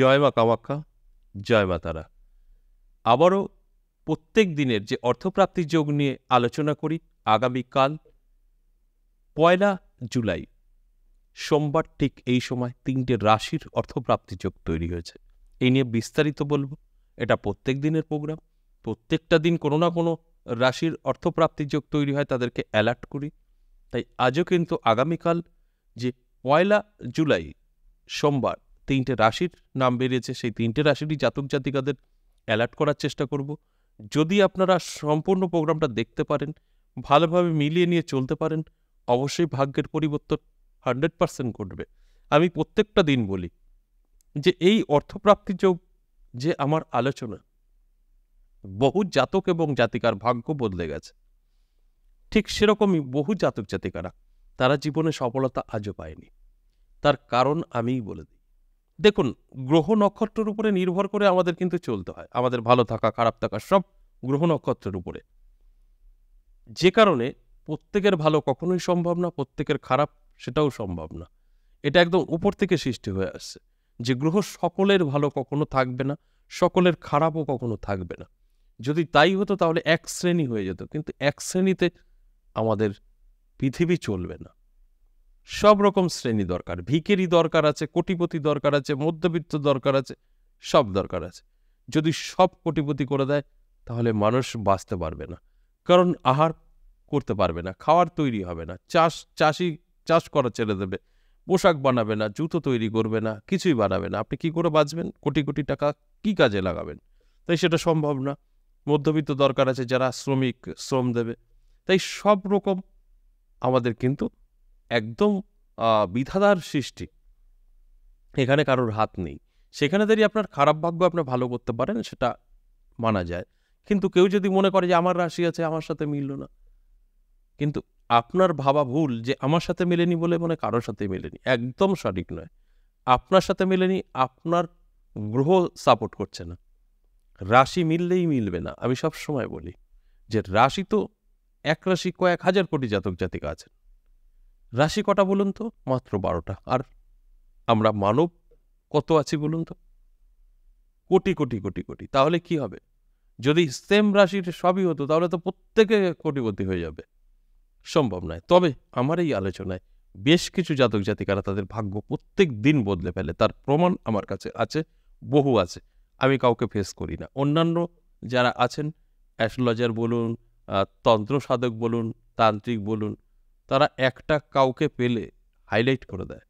জয় মা কামাক্ষা জয় মা তারা আবারও প্রত্যেক দিনের যে অর্থপ্রাপ্তি যোগ নিয়ে আলোচনা করি আগামীকাল পয়লা জুলাই সোমবার ঠিক এই সময় তিনটে রাশির অর্থপ্রাপ্তি যোগ তৈরি হয়েছে এই নিয়ে বিস্তারিত বলবো এটা প্রত্যেক দিনের প্রোগ্রাম প্রত্যেকটা দিন কোনো না কোনো রাশির অর্থপ্রাপ্তি যোগ তৈরি হয় তাদেরকে অ্যালার্ট করি তাই আজও কিন্তু আগামীকাল যে পয়লা জুলাই সোমবার তিনটে রাশির নাম বেরিয়েছে সেই তিনটে রাশিরই জাতক জাতিকাদের অ্যালার্ট করার চেষ্টা করব যদি আপনারা সম্পূর্ণ প্রোগ্রামটা দেখতে পারেন ভালোভাবে মিলিয়ে নিয়ে চলতে পারেন অবশ্যই ভাগ্যের পরিবর্তন হান্ড্রেড পারসেন্ট ঘটবে আমি প্রত্যেকটা দিন বলি যে এই অর্থপ্রাপ্তি যোগ যে আমার আলোচনা বহু জাতক এবং জাতিকার ভাগ্য বদলে গেছে ঠিক সেরকমই বহু জাতক জাতিকারা তারা জীবনে সফলতা আজও পায়নি তার কারণ আমিই বলে দিই দেখুন গ্রহ নক্ষত্রের উপরে নির্ভর করে আমাদের কিন্তু চলতে হয় আমাদের ভালো থাকা খারাপ থাকা সব গ্রহ নক্ষত্রের উপরে যে কারণে প্রত্যেকের ভালো কখনোই সম্ভব না প্রত্যেকের খারাপ সেটাও সম্ভব না এটা একদম উপর থেকে সৃষ্টি হয়ে আসছে যে গ্রহ সকলের ভালো কখনো থাকবে না সকলের খারাপও কখনো থাকবে না যদি তাই হতো তাহলে এক শ্রেণী হয়ে যেত কিন্তু এক শ্রেণীতে আমাদের পৃথিবী চলবে না সব রকম শ্রেণী দরকার ভিকেরি দরকার আছে কোটিপতি দরকার আছে মধ্যবিত্ত দরকার আছে সব দরকার আছে যদি সব কোটিপতি করে দেয় তাহলে মানুষ বাঁচতে পারবে না কারণ আহার করতে পারবে না খাওয়ার তৈরি হবে না চাষ চাষি চাষ করা ছেড়ে দেবে পোশাক বানাবে না জুতো তৈরি করবে না কিছুই বানাবে না আপনি কি করে বাঁচবেন কোটি কোটি টাকা কি কাজে লাগাবেন তাই সেটা সম্ভব না মধ্যবিত্ত দরকার আছে যারা শ্রমিক শ্রম দেবে তাই সব রকম আমাদের কিন্তু একদম বিধাতার সৃষ্টি এখানে কারোর হাত নেই সেখানে দাঁড়িয়ে আপনার খারাপ ভাগ্য আপনি ভালো করতে পারেন সেটা মানা যায় কিন্তু কেউ যদি মনে করে যে আমার রাশি আছে আমার সাথে মিলল না কিন্তু আপনার ভাবা ভুল যে আমার সাথে মেলেনি বলে মনে কারোর সাথে মেলেনি একদম সঠিক নয় আপনার সাথে মেলেনি আপনার গ্রহ সাপোর্ট করছে না রাশি মিললেই মিলবে না আমি সব সময় বলি যে রাশি তো এক রাশি কয়েক হাজার কোটি জাতক জাতিকা আছেন রাশি কটা বলুন তো মাত্র বারোটা আর আমরা মানব কত আছি বলুন তো কোটি কোটি কোটি কোটি তাহলে কি হবে যদি সেম রাশির সবই হতো তাহলে তো প্রত্যেকে কোটিপতি হয়ে যাবে সম্ভব নয় তবে আমার এই আলোচনায় বেশ কিছু জাতক জাতিকারা তাদের ভাগ্য প্রত্যেক দিন বদলে ফেলে তার প্রমাণ আমার কাছে আছে বহু আছে আমি কাউকে ফেস করি না অন্যান্য যারা আছেন অ্যাস্ট্রোলজার বলুন তন্ত্র সাধক বলুন তান্ত্রিক বলুন তারা একটা কাউকে পেলে হাইলাইট করে দেয়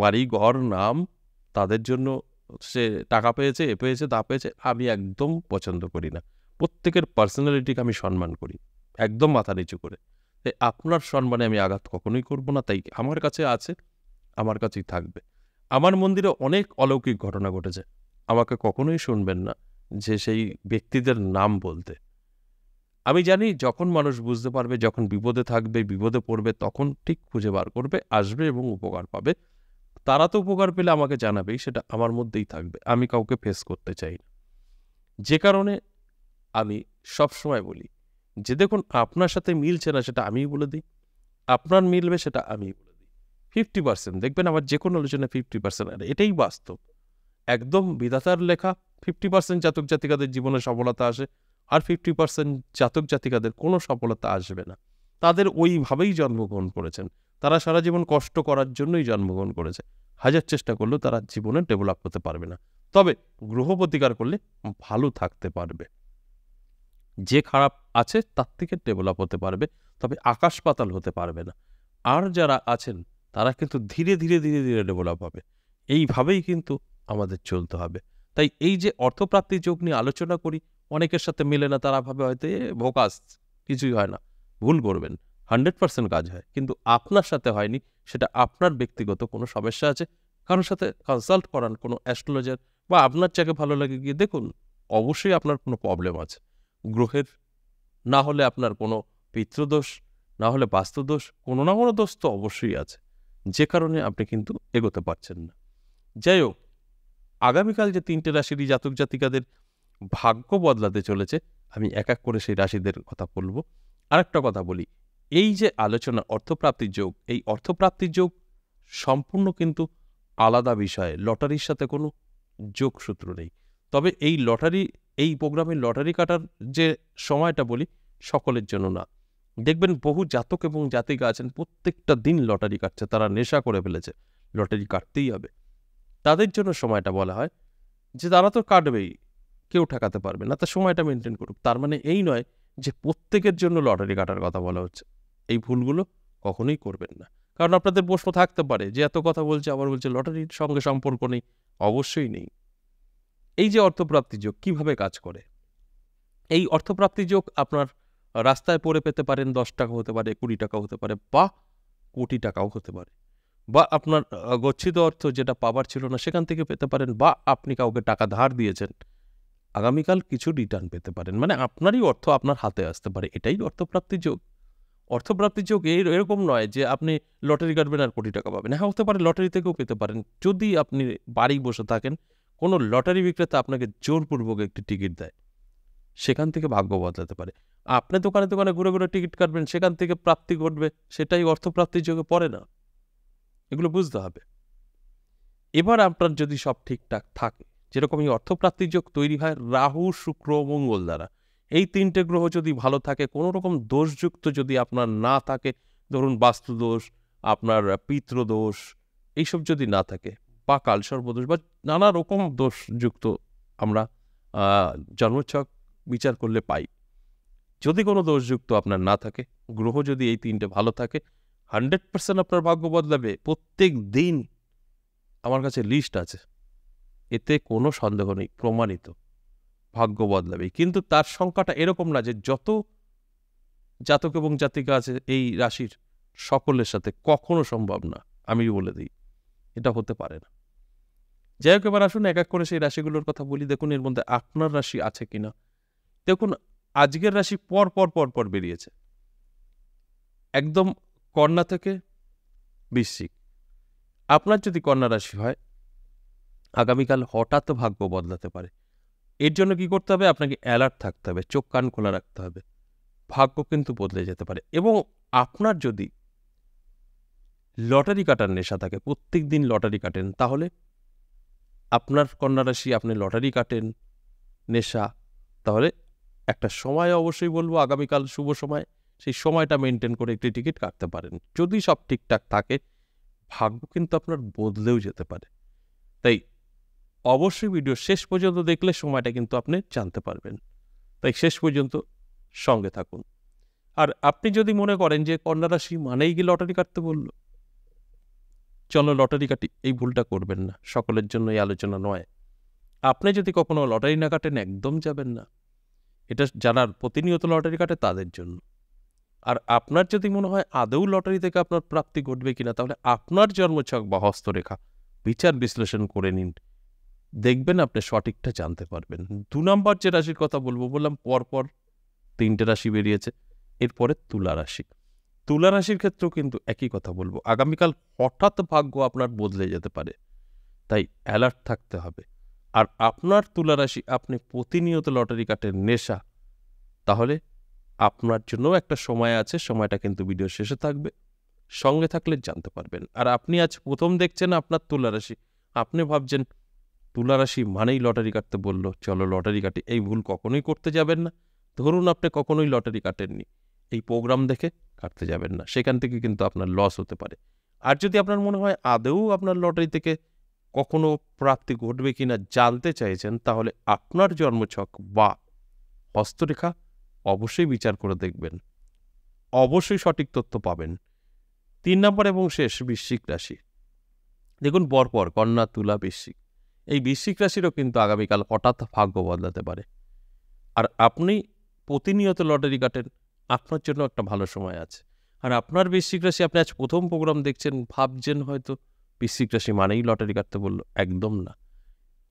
বাড়ি ঘর নাম তাদের জন্য সে টাকা পেয়েছে এ পেয়েছে তা পেয়েছে আমি একদম পছন্দ করি না প্রত্যেকের পার্সোনালিটিকে আমি সম্মান করি একদম মাথা নিচু করে তাই আপনার সম্মানে আমি আঘাত কখনোই করব না তাই আমার কাছে আছে আমার কাছেই থাকবে আমার মন্দিরে অনেক অলৌকিক ঘটনা ঘটেছে আমাকে কখনোই শুনবেন না যে সেই ব্যক্তিদের নাম বলতে আমি জানি যখন মানুষ বুঝতে পারবে যখন বিপদে থাকবে বিপদে পড়বে তখন ঠিক খুঁজে বার করবে আসবে এবং উপকার পাবে তারা তো উপকার পেলে আমাকে জানাবেই সেটা আমার মধ্যেই থাকবে আমি কাউকে ফেস করতে চাই যে কারণে আমি সবসময় বলি যে দেখুন আপনার সাথে মিলছে না সেটা আমিই বলে দিই আপনার মিলবে সেটা আমিই বলে দিই ফিফটি পার্সেন্ট দেখবেন আমার যে কোনো আলোচনা ফিফটি পার্সেন্ট আর এটাই বাস্তব একদম বিধাতার লেখা ফিফটি পার্সেন্ট জাতক জাতিকাদের জীবনে সফলতা আসে আর ফিফটি পার্সেন্ট জাতক জাতিকাদের কোনো সফলতা আসবে না তাদের ওইভাবেই জন্মগ্রহণ করেছেন তারা সারা জীবন কষ্ট করার জন্যই জন্মগ্রহণ করেছে হাজার চেষ্টা করলেও তারা জীবনে ডেভেলপ করতে পারবে না তবে গ্রহ প্রতিকার করলে ভালো থাকতে পারবে যে খারাপ আছে তার থেকে ডেভেলপ হতে পারবে তবে আকাশ পাতাল হতে পারবে না আর যারা আছেন তারা কিন্তু ধীরে ধীরে ধীরে ধীরে ডেভেলপ হবে এইভাবেই কিন্তু আমাদের চলতে হবে তাই এই যে অর্থপ্রাপ্তি যোগ নিয়ে আলোচনা করি অনেকের সাথে মিলে না তারা ভাবে হয়তো ভোকাস কিছুই হয় না ভুল করবেন হান্ড্রেড পার্সেন্ট কাজ হয় কিন্তু আপনার সাথে হয়নি সেটা আপনার ব্যক্তিগত কোনো সমস্যা আছে কারোর সাথে কনসাল্ট করান কোনো অ্যাস্ট্রোলজার বা আপনার চাকে ভালো লাগে গিয়ে দেখুন অবশ্যই আপনার কোনো প্রবলেম আছে গ্রহের না হলে আপনার কোনো পিতৃদোষ না হলে বাস্তুদোষ কোনো না কোনো দোষ তো অবশ্যই আছে যে কারণে আপনি কিন্তু এগোতে পারছেন না যাই হোক আগামীকাল যে তিনটে রাশিরই জাতক জাতিকাদের ভাগ্য বদলাতে চলেছে আমি এক এক করে সেই রাশিদের কথা বলবো আরেকটা কথা বলি এই যে আলোচনা অর্থপ্রাপ্তির যোগ এই অর্থপ্রাপ্তির যোগ সম্পূর্ণ কিন্তু আলাদা বিষয় লটারির সাথে কোনো যোগসূত্র নেই তবে এই লটারি এই প্রোগ্রামে লটারি কাটার যে সময়টা বলি সকলের জন্য না দেখবেন বহু জাতক এবং জাতিকা আছেন প্রত্যেকটা দিন লটারি কাটছে তারা নেশা করে ফেলেছে লটারি কাটতেই হবে তাদের জন্য সময়টা বলা হয় যে তারা তো কাটবেই কেউ ঠেকাতে পারবে না তার সময়টা মেনটেন করুক তার মানে এই নয় যে প্রত্যেকের জন্য লটারি কাটার কথা বলা হচ্ছে এই ভুলগুলো কখনোই করবেন না কারণ আপনাদের প্রশ্ন থাকতে পারে যে এত কথা বলছে আবার বলছে লটারির সঙ্গে সম্পর্ক নেই অবশ্যই নেই এই যে অর্থপ্রাপ্তি যোগ কীভাবে কাজ করে এই অর্থপ্রাপ্তি যোগ আপনার রাস্তায় পড়ে পেতে পারেন দশ টাকা হতে পারে কুড়ি টাকা হতে পারে বা কোটি টাকাও হতে পারে বা আপনার গচ্ছিত অর্থ যেটা পাবার ছিল না সেখান থেকে পেতে পারেন বা আপনি কাউকে টাকা ধার দিয়েছেন আগামীকাল কিছু রিটার্ন পেতে পারেন মানে আপনারই অর্থ আপনার হাতে আসতে পারে এটাই অর্থপ্রাপ্তির যোগ অর্থপ্রাপ্তির যোগ এই এরকম নয় যে আপনি লটারি কাটবেন আর কোটি টাকা পাবেন হ্যাঁ হতে পারে লটারি থেকেও পেতে পারেন যদি আপনি বাড়ি বসে থাকেন কোনো লটারি বিক্রেতা আপনাকে জোরপূর্বক একটি টিকিট দেয় সেখান থেকে ভাগ্য বদলাতে পারে আপনি দোকানে দোকানে ঘুরে ঘুরে টিকিট কাটবেন সেখান থেকে প্রাপ্তি ঘটবে সেটাই অর্থপ্রাপ্তির যোগে পড়ে না এগুলো বুঝতে হবে এবার আপনার যদি সব ঠিকঠাক থাকে যেরকম এই অর্থপ্রাপ্তির যোগ তৈরি হয় রাহু শুক্র মঙ্গল দ্বারা এই তিনটে গ্রহ যদি ভালো থাকে কোনো রকম দোষযুক্ত যদি আপনার না থাকে ধরুন বাস্তুদোষ আপনার পিতৃদোষ এইসব যদি না থাকে বা সর্বদোষ বা নানা রকম দোষযুক্ত আমরা জন্মছক বিচার করলে পাই যদি কোনো দোষযুক্ত আপনার না থাকে গ্রহ যদি এই তিনটে ভালো থাকে হান্ড্রেড পার্সেন্ট আপনার ভাগ্য বদলাবে প্রত্যেক দিন আমার কাছে লিস্ট আছে এতে কোনো সন্দেহ নেই প্রমাণিত ভাগ্য বদলাবে কিন্তু তার সংখ্যাটা এরকম না যে যত জাতক এবং জাতিকা আছে এই রাশির সকলের সাথে কখনো সম্ভব না আমি বলে দিই এটা হতে পারে না যাই হোক এবার আসুন এক এক করে সেই রাশিগুলোর কথা বলি দেখুন এর মধ্যে আপনার রাশি আছে কিনা দেখুন আজকের রাশি পর পর পর পর বেরিয়েছে একদম কন্যা থেকে বিশ্বিক আপনার যদি কন্যা রাশি হয় আগামীকাল হঠাৎ ভাগ্য বদলাতে পারে এর জন্য কি করতে হবে আপনাকে অ্যালার্ট থাকতে হবে চোখ কান খোলা রাখতে হবে ভাগ্য কিন্তু বদলে যেতে পারে এবং আপনার যদি লটারি কাটার নেশা থাকে প্রত্যেক দিন লটারি কাটেন তাহলে আপনার কন্যারাশি আপনি লটারি কাটেন নেশা তাহলে একটা সময় অবশ্যই বলবো আগামীকাল শুভ সময় সেই সময়টা মেনটেন করে একটি টিকিট কাটতে পারেন যদি সব ঠিকঠাক থাকে ভাগ্য কিন্তু আপনার বদলেও যেতে পারে তাই অবশ্যই ভিডিও শেষ পর্যন্ত দেখলে সময়টা কিন্তু আপনি জানতে পারবেন তাই শেষ পর্যন্ত সঙ্গে থাকুন আর আপনি যদি মনে করেন যে কন্যা রাশি মানেই গিয়ে লটারি কাটতে বলল চলো লটারি কাটি এই ভুলটা করবেন না সকলের জন্য এই আলোচনা নয় আপনি যদি কখনো লটারি না কাটেন একদম যাবেন না এটা যারা প্রতিনিয়ত লটারি কাটে তাদের জন্য আর আপনার যদি মনে হয় আদৌ লটারি থেকে আপনার প্রাপ্তি ঘটবে কিনা তাহলে আপনার জন্মছক বা হস্তরেখা বিচার বিশ্লেষণ করে নিন দেখবেন আপনি সঠিকটা জানতে পারবেন দু নম্বর যে রাশির কথা বলবো বললাম পরপর তিনটে রাশি বেরিয়েছে এরপরে তুলা রাশি তুলা রাশির ক্ষেত্রেও কিন্তু একই কথা বলবো আগামীকাল হঠাৎ ভাগ্য আপনার বদলে যেতে পারে তাই অ্যালার্ট থাকতে হবে আর আপনার তুলা রাশি আপনি প্রতিনিয়ত লটারি কাটের নেশা তাহলে আপনার জন্য একটা সময় আছে সময়টা কিন্তু ভিডিও শেষে থাকবে সঙ্গে থাকলে জানতে পারবেন আর আপনি আজ প্রথম দেখছেন আপনার তুলা রাশি আপনি ভাবছেন তুলারাশি মানেই লটারি কাটতে বলল চলো লটারি কাটি এই ভুল কখনোই করতে যাবেন না ধরুন আপনি কখনোই লটারি কাটেননি এই প্রোগ্রাম দেখে কাটতে যাবেন না সেখান থেকে কিন্তু আপনার লস হতে পারে আর যদি আপনার মনে হয় আদেও আপনার লটারি থেকে কখনো প্রাপ্তি ঘটবে কি না জানতে চাইছেন তাহলে আপনার জন্মছক বা হস্তরেখা অবশ্যই বিচার করে দেখবেন অবশ্যই সঠিক তথ্য পাবেন তিন নম্বর এবং শেষ বৃশ্চিক রাশি দেখুন পরপর কন্যা তুলা বৃশ্চিক এই বৃশ্চিক রাশিরও কিন্তু আগামীকাল হঠাৎ ভাগ্য বদলাতে পারে আর আপনি প্রতিনিয়ত লটারি কাটেন আপনার জন্য একটা ভালো সময় আছে আর আপনার বৃশ্চিক রাশি আপনি আজ প্রথম প্রোগ্রাম দেখছেন ভাবছেন হয়তো বৃশ্চিক রাশি মানেই লটারি কাটতে বললো একদম না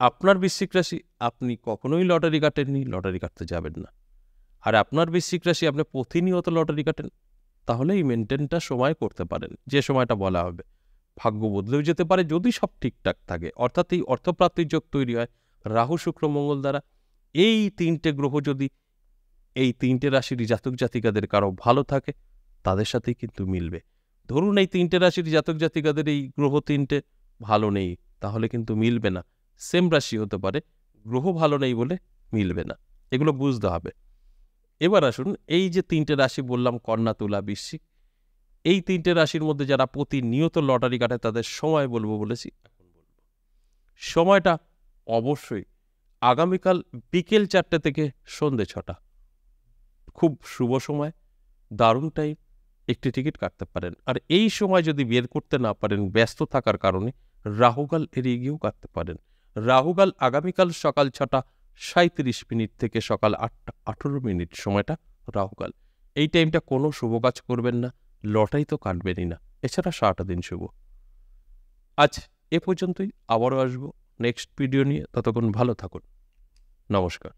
আপনার বৃশ্চিক রাশি আপনি কখনোই লটারি কাটেননি লটারি কাটতে যাবেন না আর আপনার বৃশ্চিক রাশি আপনি প্রতিনিয়ত লটারি কাটেন তাহলে এই মেনটেনটা সময় করতে পারেন যে সময়টা বলা হবে ভাগ্য বদলেও যেতে পারে যদি সব ঠিকঠাক থাকে অর্থাৎ এই অর্থপ্রাপ্তির যোগ তৈরি হয় রাহু শুক্র মঙ্গল দ্বারা এই তিনটে গ্রহ যদি এই তিনটে রাশির জাতক জাতিকাদের কারো ভালো থাকে তাদের সাথেই কিন্তু মিলবে ধরুন এই তিনটে রাশির জাতক জাতিকাদের এই গ্রহ তিনটে ভালো নেই তাহলে কিন্তু মিলবে না সেম রাশি হতে পারে গ্রহ ভালো নেই বলে মিলবে না এগুলো বুঝতে হবে এবার আসুন এই যে তিনটে রাশি বললাম কন্যা তুলা বিশ্বিক এই তিনটে রাশির মধ্যে যারা প্রতিনিয়ত লটারি কাটে তাদের সময় বলবো বলেছি সময়টা অবশ্যই আগামীকাল বিকেল চারটে থেকে সন্ধে ছটা খুব শুভ সময় দারুণ টাইম একটি টিকিট কাটতে পারেন আর এই সময় যদি বের করতে না পারেন ব্যস্ত থাকার কারণে রাহুকাল এড়িয়ে গিয়েও কাটতে পারেন রাহুকাল আগামীকাল সকাল ছটা সাঁত্রিশ মিনিট থেকে সকাল আটটা আঠেরো মিনিট সময়টা রাহুকাল এই টাইমটা কোনো শুভ কাজ করবেন না লটাই তো কাটবেনই না এছাড়া সারাটা দিন শুভ আজ এ পর্যন্তই আবারও আসবো নেক্সট ভিডিও নিয়ে ততক্ষণ ভালো থাকুন নমস্কার